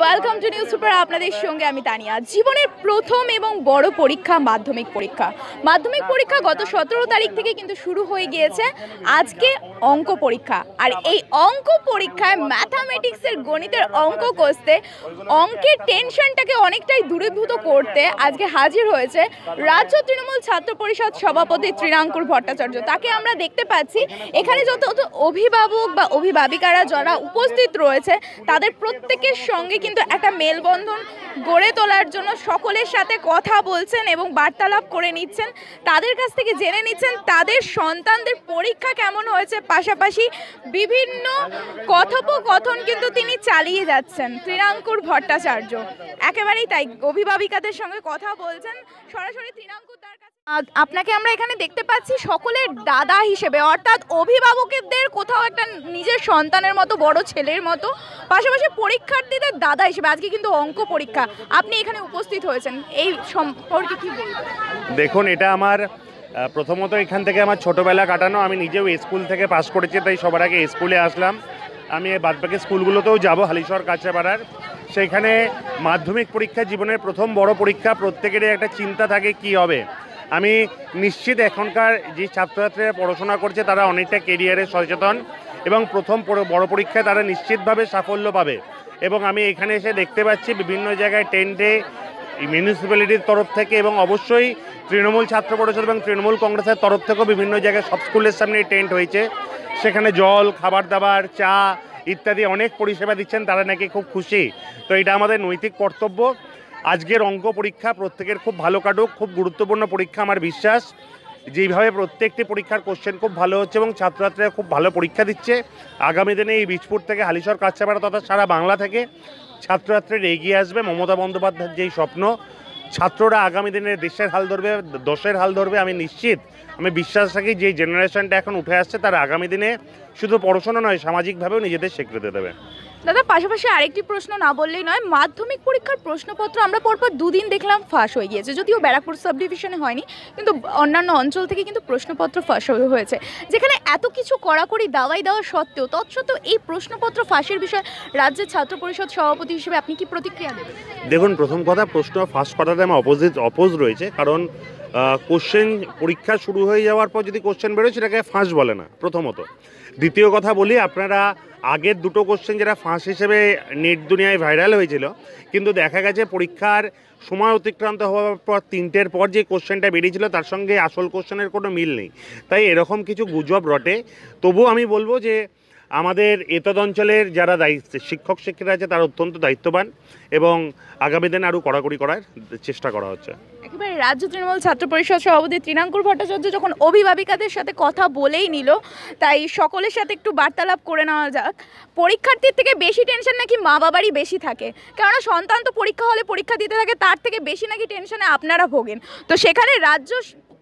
welcome to news super আপনাদের সঙ্গে আমি তানিয়া জীবনের প্রথম এবং বড় পরীক্ষা মাধ্যমিক পরীক্ষা মাধ্যমিক পরীক্ষা গত সতেরো তারিখ থেকে কিন্তু শুরু হয়ে গিয়েছে আজকে অঙ্ক পরীক্ষা আর এই অঙ্ক পরীক্ষায় ম্যাথামেটিক্সের গণিতের অঙ্ক কষতে অঙ্কের টেনশনটাকে অনেকটাই দূরীভূত করতে আজকে হাজির হয়েছে রাজ্য তৃণমূল ছাত্র পরিষদ সভাপতি তৃণাঙ্কুর ভট্টাচার্য তাকে আমরা দেখতে পাচ্ছি এখানে যত অভিভাবক বা অভিভাবিকারা যারা উপস্থিত রয়েছে তাদের প্রত্যেকের সঙ্গে কিন্তু একটা মেলবন্ধন গড়ে তোলার জন্য সকলের সাথে কথা বলছেন এবং বার্তালাপ করে নিচ্ছেন তাদের কাছ থেকে জেনে নিচ্ছেন তাদের সন্তানদের পরীক্ষা কেমন হয়েছে পাশাপাশি বিভিন্ন কথোপকথন কিন্তু তিনি চালিয়ে যাচ্ছেন তৃণাঙ্কুর ভট্টাচার্য একেবারেই তাই অভিভাবিকাদের সঙ্গে কথা বলছেন সরাসরি তৃণাঙ্কুর তার কাছে আপনাকে আমরা এখানে দেখতে পাচ্ছি সকলের দাদা হিসেবে অর্থাৎ অভিভাবকদের কোথাও একটা নিজের সন্তানের মতো বড় ছেলের মতো পাশাপাশি পরীক্ষার্থীদের দাদা হিসেবে আজকে কিন্তু অঙ্ক পরীক্ষা আপনি এখানে উপস্থিত হয়েছেন এই সম্পর্কে কি দেখুন এটা আমার প্রথমত এখান থেকে আমার ছোটোবেলা কাটানো আমি নিজেও স্কুল থেকে পাশ করেছি তাই সবার আগে স্কুলে আসলাম আমি বাদবাকি স্কুলগুলোতেও যাব হালিশহর কাছাপাড়ার সেখানে মাধ্যমিক পরীক্ষা জীবনের প্রথম বড় পরীক্ষা প্রত্যেকেরই একটা চিন্তা থাকে কি হবে আমি নিশ্চিত এখনকার যে ছাত্রছাত্রীরা পড়াশোনা করছে তারা অনেকটা কেরিয়ারে সচেতন এবং প্রথম বড় পরীক্ষায় তারা নিশ্চিতভাবে সাফল্য পাবে এবং আমি এখানে এসে দেখতে পাচ্ছি বিভিন্ন জায়গায় টেন্টে মিউনিসিপ্যালিটির তরফ থেকে এবং অবশ্যই তৃণমূল ছাত্র পরিষদ এবং তৃণমূল কংগ্রেসের তরফ থেকেও বিভিন্ন জায়গায় সব স্কুলের সামনে টেন্ট হয়েছে সেখানে জল খাবার দাবার চা ইত্যাদি অনেক পরিষেবা দিচ্ছেন তারা নাকি খুব খুশি তো এটা আমাদের নৈতিক কর্তব্য আজকের অঙ্ক পরীক্ষা প্রত্যেকের খুব ভালো কাটুক খুব গুরুত্বপূর্ণ পরীক্ষা আমার বিশ্বাস যেইভাবে প্রত্যেকটি পরীক্ষার কোশ্চেন খুব ভালো হচ্ছে এবং ছাত্রছাত্রীরা খুব ভালো পরীক্ষা দিচ্ছে আগামী দিনে এই বীজপুর থেকে হালিশর কাছাপাড়া তথা সারা বাংলা থেকে ছাত্রছাত্রীর এগিয়ে আসবে মমতা বন্দ্যোপাধ্যায়ের যেই স্বপ্ন ছাত্ররা আগামী দিনে দেশের হাল ধরবে দশের হাল ধরবে আমি নিশ্চিত আমি বিশ্বাস রাখি যে জেনারেশনটা এখন উঠে আসছে তারা আগামী দিনে শুধু পড়াশোনা নয় সামাজিকভাবেও নিজেদের স্বীকৃতি দেবে দাদা পাশাপাশি আরেকটি প্রশ্ন না বললেই নয় মাধ্যমিক পরীক্ষার প্রশ্নপত্র আমরা পরপর দুদিন দেখলাম ফাঁস হয়ে গিয়েছে যদিও ব্যারাকপুর সাব ডিভিশনে হয়নি কিন্তু অন্যান্য অঞ্চল থেকে কিন্তু প্রশ্নপত্র ফাঁস হয়েছে যেখানে এত কিছু কড়াকড়ি দাওয়াই দেওয়া সত্ত্বেও তৎসত্ত্বেও এই প্রশ্নপত্র ফাঁসের বিষয়ে রাজ্যের ছাত্র পরিষদ সভাপতি হিসেবে আপনি কি প্রতিক্রিয়া দেবেন দেখুন প্রথম কথা প্রশ্ন ফাঁস করাতে আমার অপোজিট অপোজ রয়েছে কারণ কোশ্চেন পরীক্ষা শুরু হয়ে যাওয়ার পর যদি কোশ্চেন বেরোয় সেটাকে ফাঁস বলে না প্রথমত দ্বিতীয় কথা বলি আপনারা আগের দুটো কোশ্চেন যেটা ফাঁস হিসেবে নেট দুনিয়ায় ভাইরাল হয়েছিল কিন্তু দেখা গেছে পরীক্ষার সময় অতিক্রান্ত হওয়ার পর তিনটের পর যে কোশ্চেনটা বেরিয়েছিল তার সঙ্গে আসল কোশ্চেনের কোনো মিল নেই তাই এরকম কিছু গুজব রটে তবু আমি বলবো যে আমাদের এতদ অঞ্চলের যারা দায়িত্ব শিক্ষক শিক্ষিকা আছে তারা অত্যন্ত দায়িত্ববান এবং আগামী দিনে আরও কড়াকড়ি করার চেষ্টা করা হচ্ছে একেবারে রাজ্য তৃণমূল ছাত্র পরিষদ সভাপতি তৃণাঙ্কুর ভট্টাচার্য যখন অভিভাবিকাদের সাথে কথা বলেই নিল তাই সকলের সাথে একটু বার্তালাপ করে নেওয়া যাক পরীক্ষার্থীর থেকে বেশি টেনশন নাকি মা বাবারই বেশি থাকে কেননা সন্তান তো পরীক্ষা হলে পরীক্ষা দিতে থাকে তার থেকে বেশি নাকি টেনশনে আপনারা ভোগেন তো সেখানে রাজ্য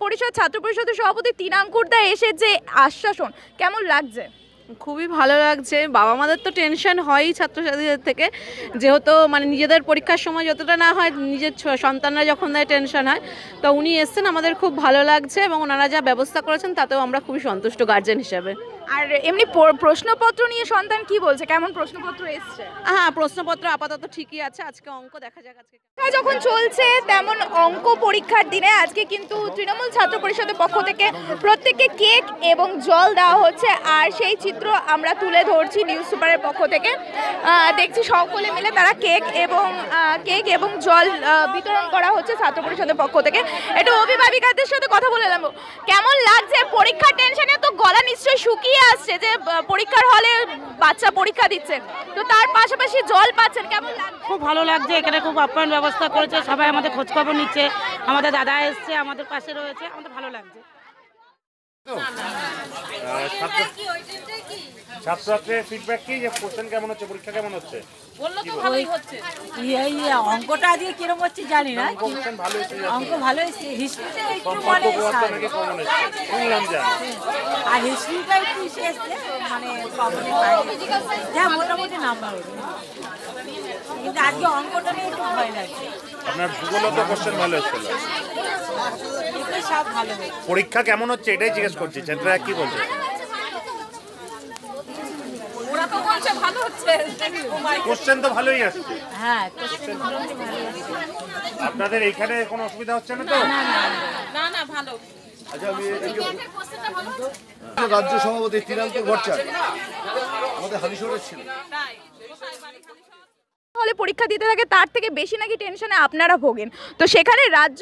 পরিষদ ছাত্র পরিষদের সভাপতি তিনাঙ্কুরদা এসে যে আশ্বাসন কেমন লাগছে খুবই ভালো লাগছে বাবা মাদের তো টেনশন হয়ই ছাত্রছাত্রীদের থেকে যেহেতু মানে নিজেদের পরীক্ষার সময় যতটা না হয় নিজের সন্তানরা যখন দেয় টেনশন হয় তো উনি এসছেন আমাদের খুব ভালো লাগছে এবং ওনারা যা ব্যবস্থা করেছেন তাতেও আমরা খুবই সন্তুষ্ট গার্জেন হিসাবে আর এমনি প্রশ্নপত্র নিয়ে সন্তান কি বলছে কেমন প্রশ্নপত্র এসছে হ্যাঁ প্রশ্নপত্র আপাতত ঠিকই আছে আজকে অঙ্ক দেখা যাক আজকে যখন চলছে তেমন অঙ্ক পরীক্ষার দিনে আজকে কিন্তু তৃণমূল ছাত্র পরিষদের পক্ষ থেকে প্রত্যেককে কেক এবং জল দেওয়া হচ্ছে আর সেই চিত্র আমরা তুলে ধরছি নিউজ সুপারের পক্ষ থেকে দেখছি সকলে মিলে তারা কেক এবং কেক এবং জল বিতরণ করা হচ্ছে ছাত্র পরিষদের পক্ষ থেকে একটু অভিভাবিকাদের সাথে কথা বলে নেবো কেমন লাগছে পরীক্ষার টেনশনে তো গলা নিশ্চয়ই শুকিয়ে আসছে যে পরীক্ষার হলে বাচ্চা পরীক্ষা দিচ্ছে তো তার পাশাপাশি জল পাচ্ছেন কেমন খুব ভালো লাগছে এখানে খুব আপ্যায়ন ব্যবস্থা করেছে সবাই আমাদের খোঁজখবর নিচ্ছে আমাদের দাদা এসছে আমাদের পাশে রয়েছে আমাদের ভালো লাগছে ছাত্রছাত্রের ফিডব্যাক কি যে কোশ্চেন কেমন হচ্ছে পরীক্ষা কেমন হচ্ছে অঙ্কটা আজকে কিরম হচ্ছে জানি অঙ্ক ভালো হয়েছে হিস্ট্রিটা একটু আর হিস্ট্রিটা হ্যাঁ মোটামুটি নাম্বার কিন্তু আজকে অঙ্কটা আপনার ভূগোলও কোশ্চেন ভালো হয়েছিল পরীক্ষা কেমন হচ্ছে এটাই জিজ্ঞেস করছি ছেলেরা কি বলছে কোশ্চেন হ্যাঁ, তো ভালোই আসছে আপনাদের এইখানে কোনো অসুবিধা হচ্ছে না তো আচ্ছা, আচ্ছা, রাজ্য সভাপতি তিরান্ত ভট্টাচার্য আমাদের হালিশহরের ছিল হলে পরীক্ষা দিতে থাকে তার থেকে বেশি নাকি টেনশনে আপনারা ভোগেন তো সেখানে রাজ্য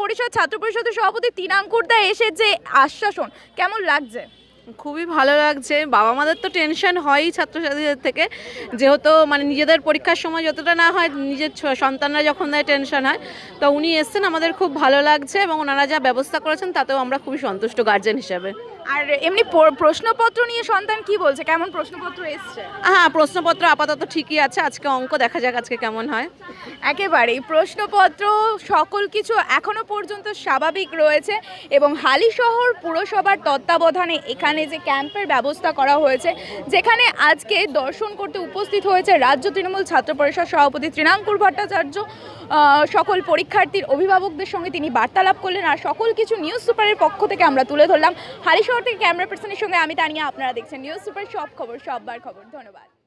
পরিষদ ছাত্র পরিষদের সভাপতি তিনাঙ্কুর দা এসে যে আশ্বাসন কেমন লাগছে খুবই ভালো লাগছে বাবা মাদের তো টেনশন হয়ই ছাত্রছাত্রীদের থেকে যেহেতু মানে নিজেদের পরীক্ষার সময় যতটা না হয় নিজের সন্তানরা যখন দেয় টেনশন হয় তো উনি এসছেন আমাদের খুব ভালো লাগছে এবং ওনারা যা ব্যবস্থা করেছেন তাতেও আমরা খুবই সন্তুষ্ট গার্জেন হিসাবে আর এমনি প্রশ্নপত্র নিয়ে সন্তান কি বলছে কেমন প্রশ্নপত্র এসছে হ্যাঁ প্রশ্নপত্র আপাতত ঠিকই আছে আজকে অঙ্ক দেখা যাক আজকে কেমন হয় একেবারেই প্রশ্নপত্র সকল কিছু এখনো পর্যন্ত স্বাভাবিক রয়েছে এবং হালিশহর পুরসভার তত্ত্বাবধানে এখানে যে ক্যাম্পের ব্যবস্থা করা হয়েছে যেখানে আজকে দর্শন করতে উপস্থিত হয়েছে রাজ্য তৃণমূল ছাত্র পরিষদ সভাপতি তৃণাঙ্কুর ভট্টাচার্য সকল পরীক্ষার্থীর অভিভাবকদের সঙ্গে তিনি বার্তালাপ করলেন আর সকল কিছু নিউজ সুপারের পক্ষ থেকে আমরা তুলে ধরলাম হালি শহর থেকে ক্যামেরা পার্সনের সঙ্গে আমি তানিয়া আপনারা দেখছেন নিউজ সুপার সব খবর সববার খবর ধন্যবাদ